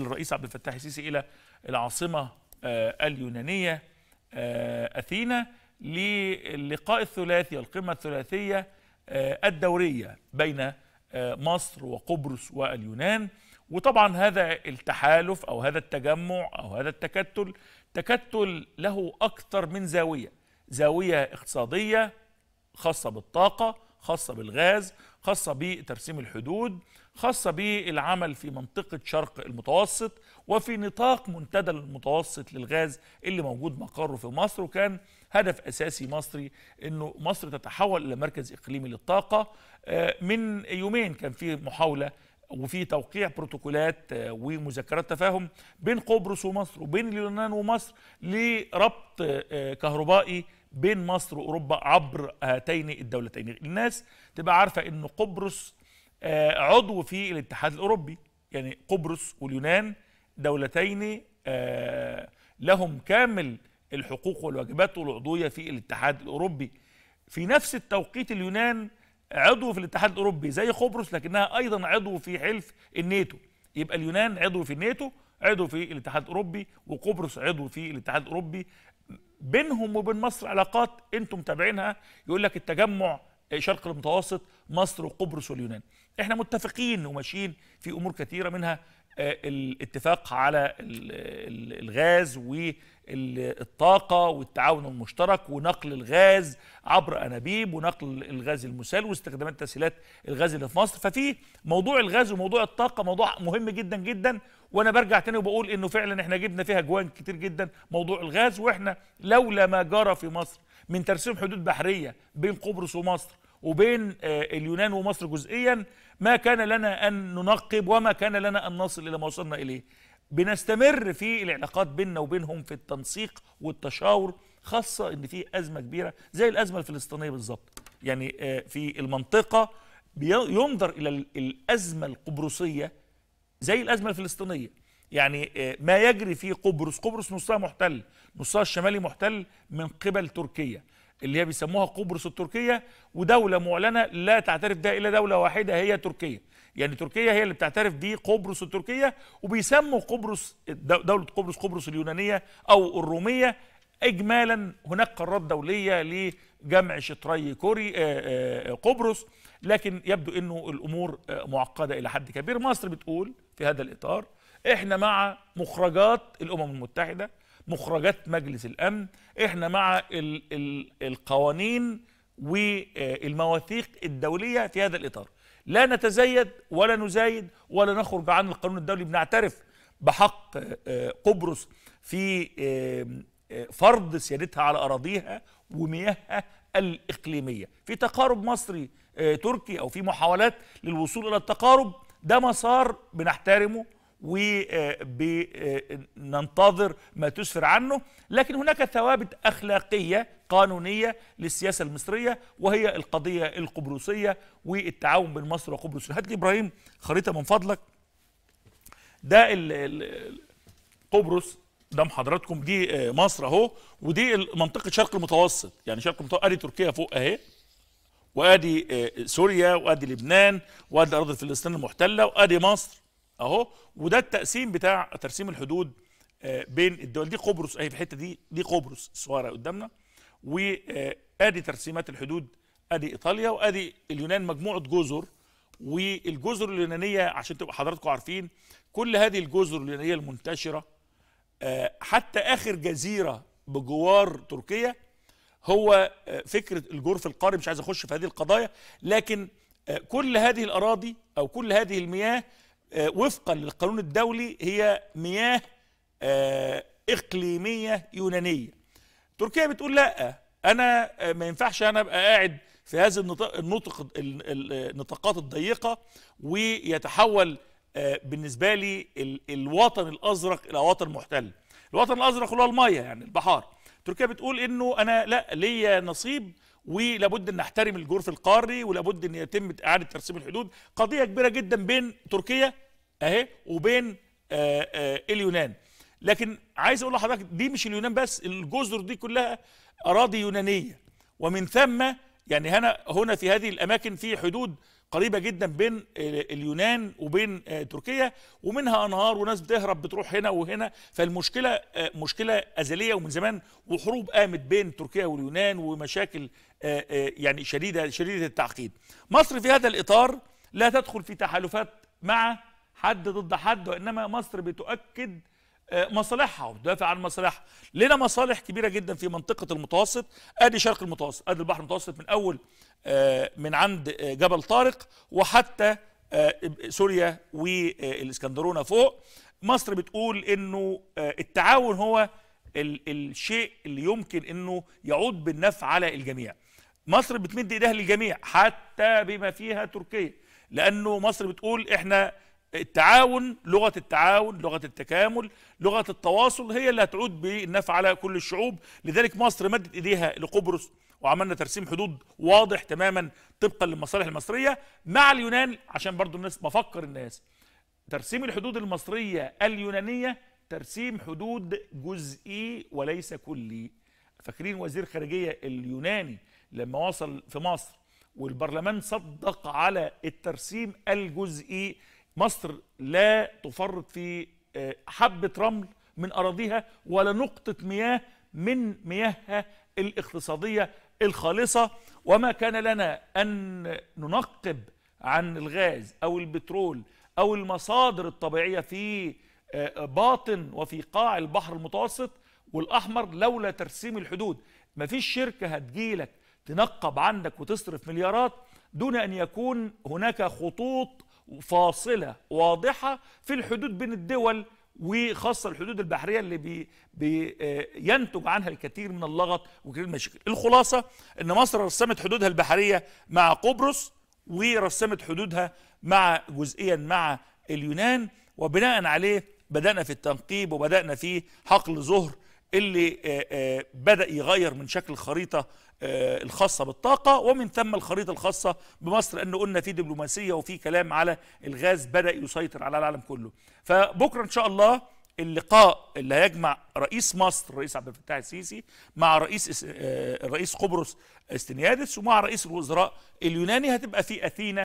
الرئيس عبد الفتاح السيسي الى العاصمه آه، اليونانيه آه، اثينا للقاء الثلاثي القمه الثلاثيه آه، الدوريه بين مصر وقبرص واليونان وطبعا هذا التحالف او هذا التجمع او هذا التكتل تكتل له اكثر من زاويه زاويه اقتصاديه خاصه بالطاقه خاصه بالغاز خاصه بترسيم الحدود خاصة بالعمل في منطقة شرق المتوسط وفي نطاق منتدى المتوسط للغاز اللي موجود مقره في مصر وكان هدف أساسي مصري أنه مصر تتحول إلى مركز إقليمي للطاقة آه، من يومين كان في محاولة وفي توقيع بروتوكولات آه، ومذكرات تفاهم بين قبرص ومصر وبين اليونان ومصر لربط آه، كهربائي بين مصر واوروبا عبر هاتين الدولتين الناس تبقى عارفه ان قبرص آه، عضو في الاتحاد الأوروبي يعني قبرص واليونان دولتين آه، لهم كامل الحقوق والواجبات والعضوية في الاتحاد الأوروبي في نفس التوقيت اليونان عضو في الاتحاد الأوروبي زي قبرص لكنها أيضا عضو في حلف الناتو يبقى اليونان عضو في الناتو عضو في الاتحاد الأوروبي وقبرص عضو في الاتحاد الأوروبي بينهم وبين مصر علاقات انتم متابعينها يقول لك التجمع شرق المتوسط مصر وقبرص واليونان احنا متفقين وماشيين في امور كثيره منها آه، الاتفاق على الغاز والطاقة والتعاون المشترك ونقل الغاز عبر أنابيب ونقل الغاز المسال واستخدامات تسهيلات الغاز اللي في مصر ففي موضوع الغاز وموضوع الطاقة موضوع مهم جدا جدا وأنا برجع تاني وبقول إنه فعلا إحنا جبنا فيها جوان كتير جدا موضوع الغاز وإحنا لولا ما جرى في مصر من ترسيم حدود بحرية بين قبرص ومصر وبين آه، اليونان ومصر جزئيا ما كان لنا أن ننقب وما كان لنا أن نصل إلى ما وصلنا إليه بنستمر في العلاقات بيننا وبينهم في التنسيق والتشاور خاصة أن في أزمة كبيرة زي الأزمة الفلسطينية بالظبط يعني آه، في المنطقة ينظر إلى الأزمة القبرصية زي الأزمة الفلسطينية يعني آه، ما يجري في قبرص قبرص نصها محتل نصها الشمالي محتل من قبل تركيا اللي هي بيسموها قبرص التركية ودولة معلنة لا تعترف ده إلا دولة واحدة هي تركيا يعني تركيا هي اللي بتعترف دي قبرص التركية وبيسموا قبرص دولة قبرص قبرص اليونانية أو الرومية إجمالا هناك قرارات دولية لجمع شطري كوري آه، آه، آه، قبرص لكن يبدو أنه الأمور معقدة إلى حد كبير مصر بتقول في هذا الإطار إحنا مع مخرجات الأمم المتحدة مخرجات مجلس الامن احنا مع الـ الـ القوانين والمواثيق آه، الدوليه في هذا الاطار لا نتزيد ولا نزايد ولا نخرج عن القانون الدولي بنعترف بحق آه، قبرص في آه، فرض سيادتها على اراضيها ومياهها الاقليميه في تقارب مصري تركي او في محاولات للوصول الى التقارب ده مسار بنحترمه وننتظر ما تسفر عنه لكن هناك ثوابت أخلاقية قانونية للسياسة المصرية وهي القضية القبرصية والتعاون بين مصر وقبرص هات لي إبراهيم خريطة من فضلك ده قبرص قدام حضراتكم دي آه، مصر اهو ودي منطقه شرق المتوسط يعني شرق المتوسط ادي تركيا فوق اهي وادي آه، سوريا وادي لبنان وادي الارض الفلسطينيه المحتله وادي مصر اهو وده التقسيم بتاع ترسيم الحدود آه، بين الدول دي قبرص اهي في الحته دي دي قبرص الصغيره قدامنا وادي آه، ترسيمات الحدود ادي ايطاليا وادي اليونان مجموعه جزر والجزر اليونانيه عشان تبقى حضراتكم عارفين كل هذه الجزر اليونانيه المنتشره آه، حتى اخر جزيره بجوار تركيا هو فكره الجرف القاري مش عايز اخش في هذه القضايا لكن كل هذه الاراضي او كل هذه المياه آه، وفقا للقانون الدولي هي مياه آه، إقليمية يونانية تركيا بتقول لا أنا آه، ما ينفعش أنا أبقى قاعد في هذه النطق النطاقات الضيقة ويتحول بالنسبة لي الوطن الأزرق إلى وطن محتل الوطن الأزرق اللي هو المايه يعني البحار تركيا بتقول إنه أنا لا ليا نصيب ولابد ان نحترم الجرف القاري ولابد ان يتم اعاده ترسيم الحدود قضيه كبيره جدا بين تركيا اهي وبين آآ آه، آآ آه، اليونان لكن عايز اقول لحضرتك دي مش اليونان بس الجزر دي كلها اراضي يونانيه ومن ثم يعني هنا هنا في هذه الاماكن في حدود قريبه جدا بين آه، اليونان وبين تركيا ومنها انهار وناس بتهرب بتروح هنا وهنا فالمشكله مشكله ازليه ومن زمان وحروب قامت بين تركيا واليونان ومشاكل يعني شديده شديده التعقيد. مصر في هذا الاطار لا تدخل في تحالفات مع حد ضد حد وانما مصر بتؤكد آه، مصالحها وبتدافع عن مصالحها لنا مصالح كبيره جدا في منطقه المتوسط ادي شرق المتوسط ادي البحر المتوسط من اول آه، من عند آه، جبل طارق وحتى سوريا والاسكندرونه فوق مصر بتقول انه التعاون هو الشيء اللي يمكن انه يعود بالنفع على الجميع مصر بتمد ايديها للجميع حتى بما فيها تركيا لانه مصر بتقول احنا التعاون لغة التعاون لغة التكامل لغة التواصل هي اللي هتعود بالنفع على كل الشعوب لذلك مصر مدت إيديها لقبرص وعملنا ترسيم حدود واضح تماما طبقا للمصالح المصرية مع اليونان عشان برضو الناس بفكر الناس ترسيم الحدود المصرية اليونانية ترسيم حدود جزئي وليس كلي فاكرين وزير خارجية اليوناني لما وصل في مصر والبرلمان صدق على الترسيم الجزئي مصر لا تفرط في آه، حبة رمل من أراضيها ولا نقطة مياه من مياهها الاقتصادية الخالصة وما كان لنا أن ننقب عن الغاز أو البترول أو المصادر الطبيعية في آه، باطن وفي قاع البحر المتوسط والأحمر لولا ترسيم الحدود مفيش شركة هتجيلك تنقب عندك وتصرف مليارات دون أن يكون هناك خطوط فاصلة واضحة في الحدود بين الدول وخاصة الحدود البحرية اللي بي بي آه، ينتج عنها الكثير من اللغط وكثير من المشاكل الخلاصة أن مصر رسمت حدودها البحرية مع قبرص ورسمت حدودها مع جزئيا مع اليونان وبناء عليه بدأنا في التنقيب وبدأنا في حقل زهر اللي آه، آه، بدأ يغير من شكل الخريطة آه، الخاصة بالطاقة ومن ثم الخريطة الخاصة بمصر لأن قلنا في دبلوماسية وفي كلام على الغاز بدأ يسيطر على العالم كله فبكرة إن شاء الله اللقاء اللي هيجمع رئيس مصر الرئيس عبد الفتاح السيسي مع رئيس رئيس قبرص استنيادس ومع رئيس الوزراء اليوناني هتبقى في اثينا